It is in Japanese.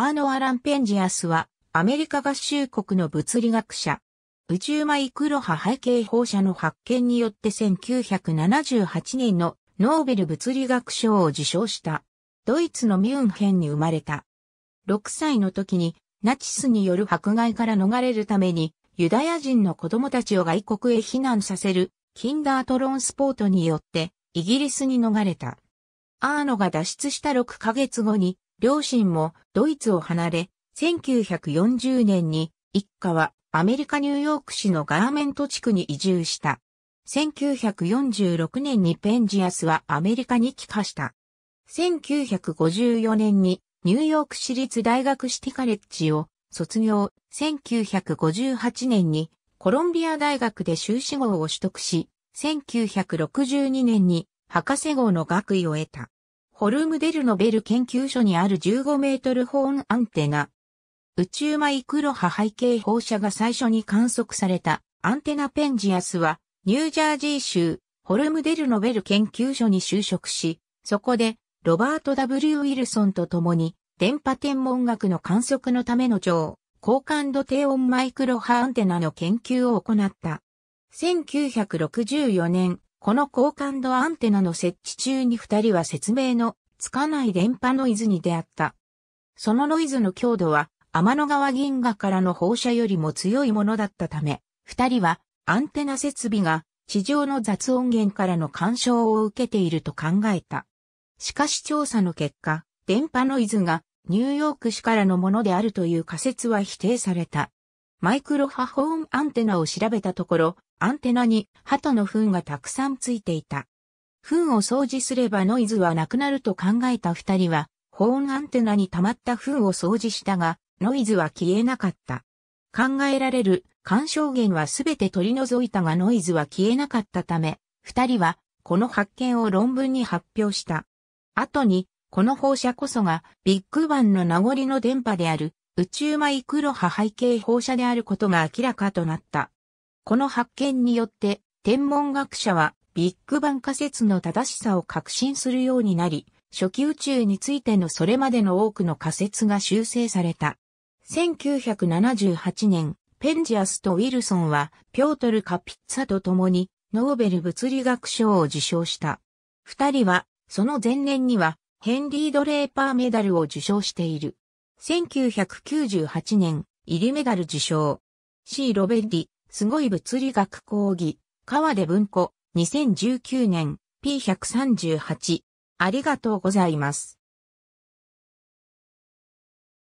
アーノ・アラン・ペンジアスは、アメリカ合衆国の物理学者、宇宙マイクロ波背景放射の発見によって1978年のノーベル物理学賞を受賞した。ドイツのミュンヘンに生まれた。6歳の時にナチスによる迫害から逃れるためにユダヤ人の子供たちを外国へ避難させるキンダートロンスポートによってイギリスに逃れた。アーノが脱出した6ヶ月後に両親もドイツを離れ、1940年に一家はアメリカニューヨーク市のガーメント地区に移住した。1946年にペンジアスはアメリカに帰化した。1954年にニューヨーク市立大学シティカレッジを卒業。1958年にコロンビア大学で修士号を取得し、1962年に博士号の学位を得た。ホルムデルノベル研究所にある15メートルホーンアンテナ。宇宙マイクロ波背景放射が最初に観測されたアンテナペンジアスはニュージャージー州ホルムデルノベル研究所に就職し、そこでロバート W. ウィルソンと共に電波天文学の観測のための超高感度低音マイクロ波アンテナの研究を行った。1964年、この高感度アンテナの設置中に二人は説明のつかない電波ノイズに出会った。そのノイズの強度は天の川銀河からの放射よりも強いものだったため、二人はアンテナ設備が地上の雑音源からの干渉を受けていると考えた。しかし調査の結果、電波ノイズがニューヨーク市からのものであるという仮説は否定された。マイクロ波ホーンアンテナを調べたところ、アンテナに鳩の糞がたくさんついていた。糞を掃除すればノイズはなくなると考えた二人は、ホーンアンテナに溜まった糞を掃除したが、ノイズは消えなかった。考えられる干渉源はすべて取り除いたがノイズは消えなかったため、二人はこの発見を論文に発表した。後に、この放射こそがビッグバンの名残の電波である宇宙マイクロ波背景放射であることが明らかとなった。この発見によって、天文学者はビッグバン仮説の正しさを確信するようになり、初期宇宙についてのそれまでの多くの仮説が修正された。1978年、ペンジアスとウィルソンは、ピョートル・カピッツァと共に、ノーベル物理学賞を受賞した。二人は、その前年には、ヘンリー・ドレーパーメダルを受賞している。1998年、イリメダル受賞。C. ロベッリ、すごい物理学講義、川出文庫、2019年、P138。ありがとうございます。